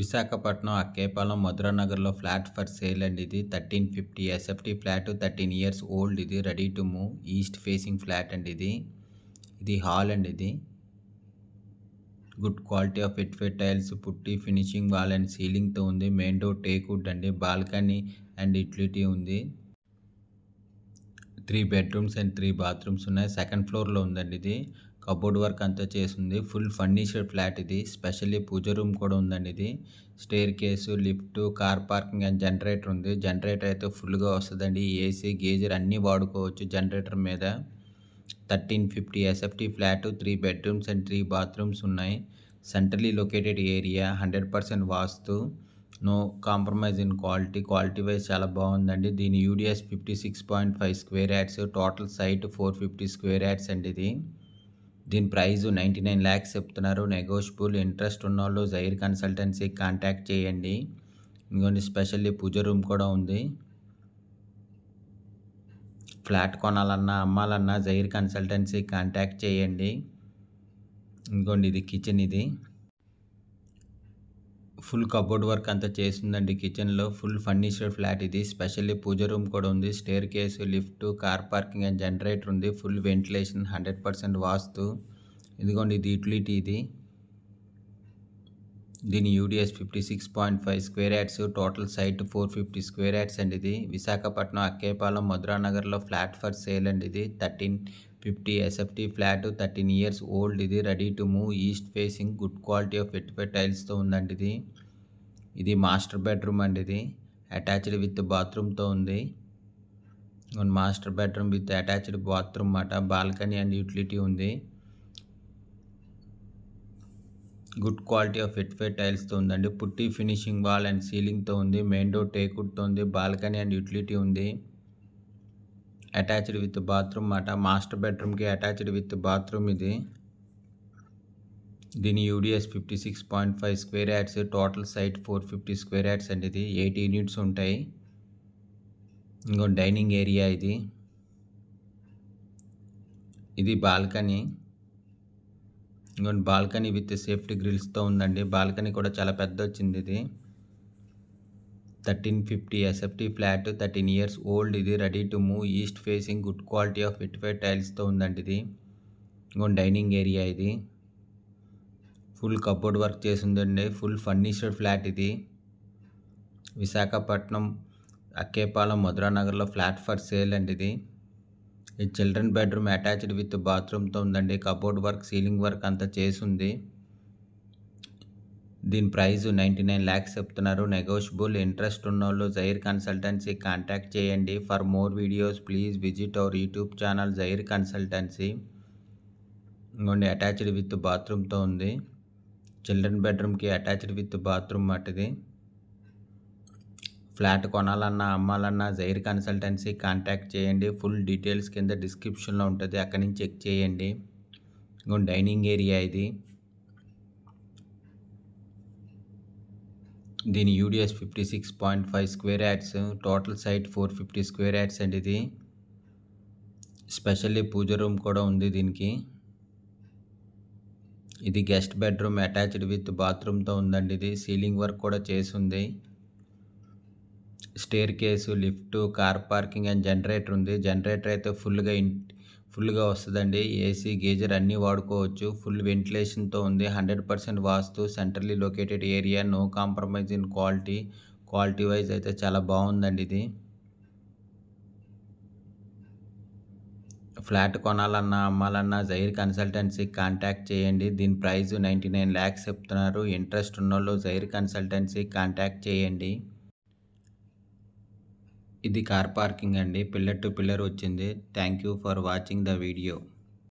విశాఖపట్నం అక్కేపాలెం మధురానగర్లో flat for sale అండి ఇది thirteen fifty SFT flat thirteen years old ఇది ready to move east facing flat అండి ఇది ఇది హాల్ అండి ఇది good quality of fit tiles putty finishing wall and సీలింగ్తో ఉంది మెయిన్ డోర్ టేక్ వుడ్ అండి బాల్కనీ అండ్ ఇట్లిటీ ఉంది three bedrooms and three bathrooms ఉన్నాయి సెకండ్ ఫ్లోర్లో ఉందండి ఇది కబోర్డ్ వర్క్ అంతా చేసింది ఫుల్ ఫర్నిచర్ ఫ్లాట్ ఇది స్పెషల్లీ పూజ రూమ్ కూడా ఉందండి ఇది staircase lift car parking and generator ఉంది జనరేటర్ అయితే ఫుల్గా వస్తుందండి ఏసీ గేజర్ అన్నీ వాడుకోవచ్చు జనరేటర్ మీద thirteen fifty SFT flat three bedrooms and three bathrooms ఉన్నాయి centrally located area hundred percent vastu no compromise in quality quality wise చాలా బాగుందండి దీని UDS fifty six point five square yards total site four fifty square yards అండి ఇది దీని price ninety nine lakhs చెప్తున్నారు negotiable interest ఉన్న వాళ్ళు జైర్ కన్సల్టెన్సీ కాంటాక్ట్ చేయండి ఇంకొన్ని స్పెషల్లీ పూజ రూమ్ కూడా ఉంది ఫ్లాట్ కొనాలన్నా అమ్మాలన్నా జైర్ కన్సల్టెన్సీ కాంటాక్ట్ చేయండి ఇంకోండి ఇది కిచెన్ ఇది ఫుల్ కబోర్డ్ వర్క్ అంతా చేసిందండి కిచెన్లో ఫుల్ ఫర్నిచర్ ఫ్లాట్ ఇది స్పెషల్లీ పూజ రూమ్ కూడా ఉంది staircase lift car parking and generator ఉంది full ventilation hundred percent vastu ఇదిగోండి ఇది యూటిలిటీ ఇది దీని UDS fifty six point five square yards total site four fifty square yards అండి ఇది విశాఖపట్నం అక్కేపాలెం మధురానగర్లో ఫ్లాట్ ఫర్ సేల్ అండి ఇది thirteen fifty SFT flat thirteen years old ఇది ready to move east facing good quality of ఎట్టిఫై టైల్స్తో ఉందండి ఇది ఇది మాస్టర్ బెడ్రూమ్ అండి ఇది అటాచ్డ్ విత్ బాత్రూమ్తో ఉంది master bedroom with attached bathroom అన్నమాట బాల్కనీ అండ్ యూటిలిటీ ఉంది గుడ్ క్వాలిటీ ఆఫ్ ఎట్ఫై టైల్స్తో ఉందండి పుట్టి ఫినిషింగ్ వాల్ అండ్ సీలింగ్తో ఉంది మెయిన్ డోర్ టేకుడ్తో ఉంది బాల్కనీ అండ్ యూటిలిటీ ఉంది అటాచ్డ్ విత్ బాత్రూమ్ అట మాస్టర్ బెడ్రూమ్కి అటాచ్డ్ విత్ బాత్రూమ్ ఇది దీని UDS fifty six point five square yards total site four fifty square yards అండి ఇది ఎయిట్ యూనిట్స్ ఉంటాయి ఇంకో డైనింగ్ ఏరియా ఇది ఇది బాల్కనీ ఇంకోటి బాల్కనీ విత్ సేఫ్టీ గ్రిల్స్తో ఉందండి బాల్కనీ కూడా చాలా పెద్ద వచ్చింది ఇది thirteen fifty SFT flat thirteen years old ఇది ready to move east facing good quality of vitrified టైల్స్తో ఉందండి ఇది డైనింగ్ ఏరియా ఇది ఫుల్ కబోర్డ్ వర్క్ చేసి ఉందండి ఫుల్ ఫర్నిచర్ ఫ్లాట్ ఇది విశాఖపట్నం అక్కేపాలెం మధురానగర్లో ఫ్లాట్ ఫర్ సేల్ అండి ఇది ఈ చిల్డ్రన్ బెడ్రూమ్ అటాచ్డ్ విత్ బాత్రూమ్తో ఉందండి కబోర్డ్ వర్క్ సీలింగ్ వర్క్ అంతా చేసి ఉంది దీని ప్రైస్ నైంటీ నైన్ ల్యాక్స్ చెప్తున్నారు నెగోషియబుల్ ఇంట్రెస్ట్ ఉన్న వాళ్ళు జైర్ కన్సల్టెన్సీ కాంటాక్ట్ చేయండి for more videos please visit our YouTube channel జైర్ కన్సల్టెన్సీ ఇంకోండి అటాచ్డ్ విత్ బాత్రూమ్తో ఉంది చిల్డ్రన్ బెడ్రూమ్కి అటాచ్డ్ విత్ బాత్రూమ్ మటుది ఫ్లాట్ కొనాలన్నా అమ్మాలన్నా జైర్ కన్సల్టెన్సీ కాంటాక్ట్ చేయండి ఫుల్ డీటెయిల్స్ కింద డిస్క్రిప్షన్లో ఉంటుంది అక్కడి నుంచి చెక్ చేయండి డైనింగ్ ఏరియా ఇది దీని UDS fifty six point five square yards total site four fifty square yards అండి ఇది స్పెషల్లీ పూజ రూమ్ కూడా ఉంది దీనికి ఇది గెస్ట్ బెడ్రూమ్ అటాచ్డ్ విత్ బాత్రూమ్తో ఉందండి ఇది సీలింగ్ వర్క్ కూడా చేసి ఉంది staircase lift car parking and generator ఉంది జనరేటర్ అయితే ఫుల్గా ఫుల్గా వస్తుందండి ఏసీ గీజర్ అన్నీ వాడుకోవచ్చు ఫుల్ వెంటిలేషన్తో ఉంది hundred percent vastu centrally located area no compromise in quality quality wise అయితే చాలా బాగుందండి ఇది ఫ్లాట్ కొనాలన్నా అమ్మాలన్నా జైర్ కన్సల్టెన్సీ కాంటాక్ట్ చేయండి దీని ప్రైస్ నైంటీ నైన్ ల్యాక్స్ చెప్తున్నారు ఇంట్రెస్ట్ ఉన్నోళ్ళు జైర్ కన్సల్టెన్సీ కాంటాక్ట్ చేయండి ఇది కార్ పార్కింగ్ అండి పిల్లర్ టు పిల్లర్ వచ్చింది thank you for watching the video